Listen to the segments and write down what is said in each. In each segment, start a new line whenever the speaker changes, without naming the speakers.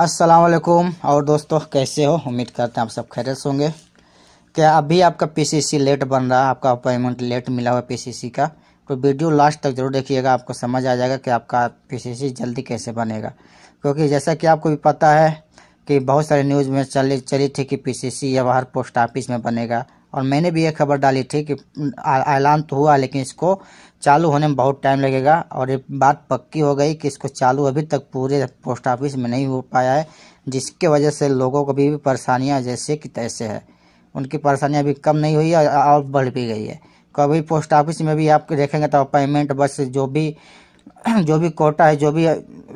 अस्सलाम वालेकुम और दोस्तों कैसे हो उम्मीद करते हैं आप सब खैरियत होंगे क्या अभी आपका पीसीसी लेट बन रहा है आपका अपॉइंटमेंट लेट मिला हुआ पीसीसी का तो वीडियो लास्ट तक जरूर देखिएगा आपको समझ आ जाएगा कि आपका पीसीसी जल्दी कैसे बनेगा क्योंकि जैसा कि आपको भी पता है कि बहुत सारे न्यूज़ में चले चली थी कि पीसीसी या बाहर पोस्ट ऑफिस में बनेगा और मैंने भी ये खबर डाली थी कि ऐलान तो हुआ लेकिन इसको चालू होने में बहुत टाइम लगेगा और ये बात पक्की हो गई कि इसको चालू अभी तक पूरे पोस्ट ऑफिस में नहीं हो पाया है जिसके वजह से लोगों को भी परेशानियाँ जैसे कि तैसे है उनकी परेशानियाँ अभी कम नहीं हुई है और बढ़ भी गई है कभी पोस्ट ऑफिस में भी आप देखेंगे तो पेमेंट बस जो भी जो भी कोटा है जो भी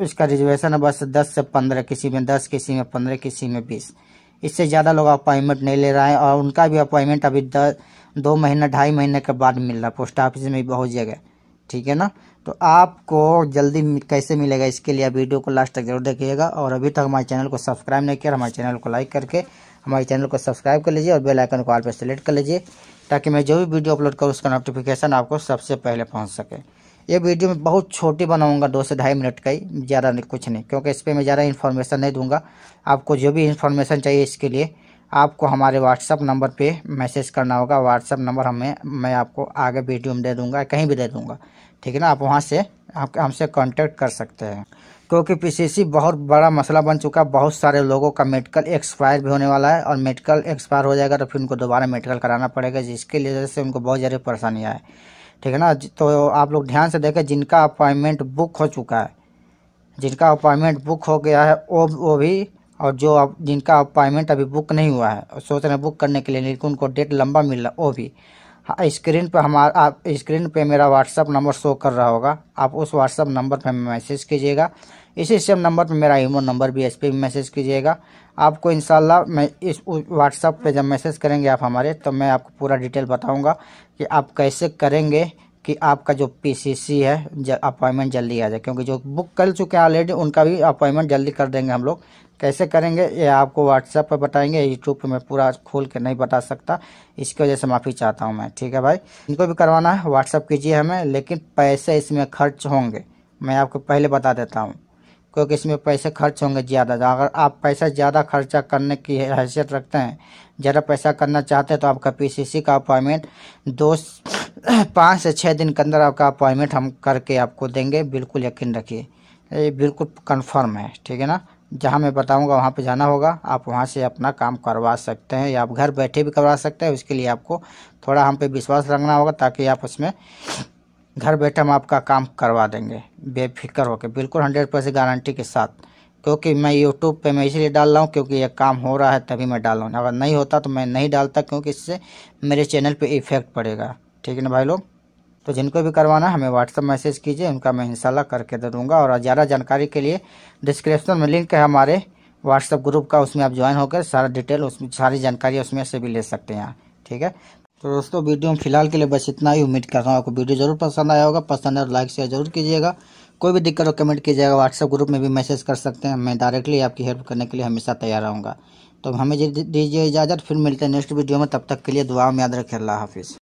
उसका रिजर्वेशन है बस दस से पंद्रह किसी में दस किसी में पंद्रह किसी में बीस इससे ज़्यादा लोग अपॉइंटमेंट नहीं ले रहे हैं और उनका भी अपॉइंटमेंट अभी दस दो महीना ढाई महीने के बाद मिल रहा है पोस्ट ऑफिस में बहुत जगह ठीक है ना तो आपको जल्दी कैसे मिलेगा इसके लिए वीडियो को लास्ट तक जरूर देखिएगा और अभी तक हमारे चैनल को सब्सक्राइब नहीं किया तो हमारे चैनल को लाइक करके हमारे चैनल को सब्सक्राइब कर लीजिए और बेल आइकन को ऑल पर सेलेक्ट कर लीजिए ताकि मैं जो भी वीडियो अपलोड करूँ उसका नोटिफिकेशन आपको सबसे पहले पहुँच सके ये वीडियो मैं बहुत छोटी बनाऊंगा दो से ढाई मिनट का ही ज़्यादा नहीं कुछ नहीं क्योंकि इस पर मैं ज़्यादा इन्फॉर्मेशन नहीं दूंगा आपको जो भी इन्फॉर्मेशन चाहिए इसके लिए आपको हमारे व्हाट्सअप नंबर पे मैसेज करना होगा व्हाट्सअप नंबर हमें मैं आपको आगे वीडियो में दे दूंगा कहीं भी दे दूँगा ठीक है ना आप वहाँ से आप हमसे कॉन्टेक्ट कर सकते हैं क्योंकि पी बहुत बड़ा मसला बन चुका है बहुत सारे लोगों का मेडिकल एक्सपायर भी होने वाला है और मेडिकल एक्सपायर हो जाएगा तो फिर उनको दोबारा मेडिकल कराना पड़ेगा जिसके लिए से उनको बहुत ज़्यादा परेशानी आए ठीक है ना तो आप लोग ध्यान से देखें जिनका अपॉइंटमेंट बुक हो चुका है जिनका अपॉइंटमेंट बुक हो गया है वो वो भी और जो आप जिनका अपॉइंटमेंट अभी बुक नहीं हुआ है सोच रहे हैं बुक करने के लिए लेकिन उनको डेट लंबा मिल रहा वो भी स्क्रीन पर हमारा आप स्क्रीन पर मेरा व्हाट्सअप नंबर शो कर रहा होगा आप उस व्हाट्सअप नंबर पर मैसेज कीजिएगा इसी सेम नंबर पर मेरा ईमो नंबर भी इस पर मैसेज कीजिएगा आपको शाला मैं इस व्हाट्सअप पे जब मैसेज करेंगे आप हमारे तो मैं आपको पूरा डिटेल बताऊंगा कि आप कैसे करेंगे कि आपका जो पीसीसी है अपॉइंटमेंट जल्दी आ जाए क्योंकि जो बुक कर चुके हैं ऑलरेडी उनका भी अपॉइंटमेंट जल्दी कर देंगे हम लोग कैसे करेंगे ये आपको व्हाट्सएप पर बताएंगे यूट्यूब पर मैं पूरा खोल के नहीं बता सकता इसकी वजह से माफ़ी चाहता हूँ मैं ठीक है भाई इनको भी करवाना है व्हाट्सअप कीजिए हमें लेकिन पैसे इसमें खर्च होंगे मैं आपको पहले बता देता हूँ क्योंकि इसमें पैसे खर्च होंगे ज़्यादा अगर आप पैसा ज़्यादा खर्चा करने की हैसियत रखते हैं ज़्यादा पैसा करना चाहते हैं तो आपका पीसीसी का अपॉइंटमेंट दो पाँच से छः दिन के अंदर आपका अपॉइंटमेंट हम करके आपको देंगे बिल्कुल यकीन रखिए ये बिल्कुल कंफर्म है ठीक है ना जहाँ मैं बताऊँगा वहाँ पे जाना होगा आप वहाँ से अपना काम करवा सकते हैं या आप घर बैठे भी करवा सकते हैं उसके लिए आपको थोड़ा हम पे विश्वास रखना होगा ताकि आप उसमें घर बैठे हम आपका काम करवा देंगे बेफिक्र होकर बिल्कुल हंड्रेड परसेंट गारंटी के साथ क्योंकि मैं यूट्यूब पे मैं इसलिए डाल रहा हूँ क्योंकि ये काम हो रहा है तभी मैं डाल रहा हूँ अगर नहीं होता तो मैं नहीं डालता क्योंकि इससे मेरे चैनल पे इफ़ेक्ट पड़ेगा ठीक है ना भाई लोग तो जिनको भी करवाना है हमें व्हाट्सअप मैसेज कीजिए उनका मैं इंशाल्लाह करके दे दूँगा और ज़्यादा जानकारी के लिए डिस्क्रिप्शन में लिंक है हमारे व्हाट्सअप ग्रुप का उसमें आप ज्वाइन होकर सारा डिटेल उसमें सारी जानकारी उसमें से भी ले सकते हैं ठीक है तो दोस्तों वीडियो में फिलहाल के लिए बस इतना ही उम्मीद कर रहा हूँ आपको वीडियो जरूर पसंद आया होगा पसंद है लाइक शेयर जरूर कीजिएगा कोई भी दिक्कत हो कमेंट कीजिएगा व्हाट्सएप ग्रुप में भी मैसेज कर सकते हैं मैं डायरेक्टली आपकी हेल्प करने के लिए हमेशा तैयार रहूँगा तो हमें दीजिए इजाज़त फिर मिलते हैं नेक्स्ट वीडियो में तब तक के लिए दुआ में याद रखें अल्लाह हाफिज़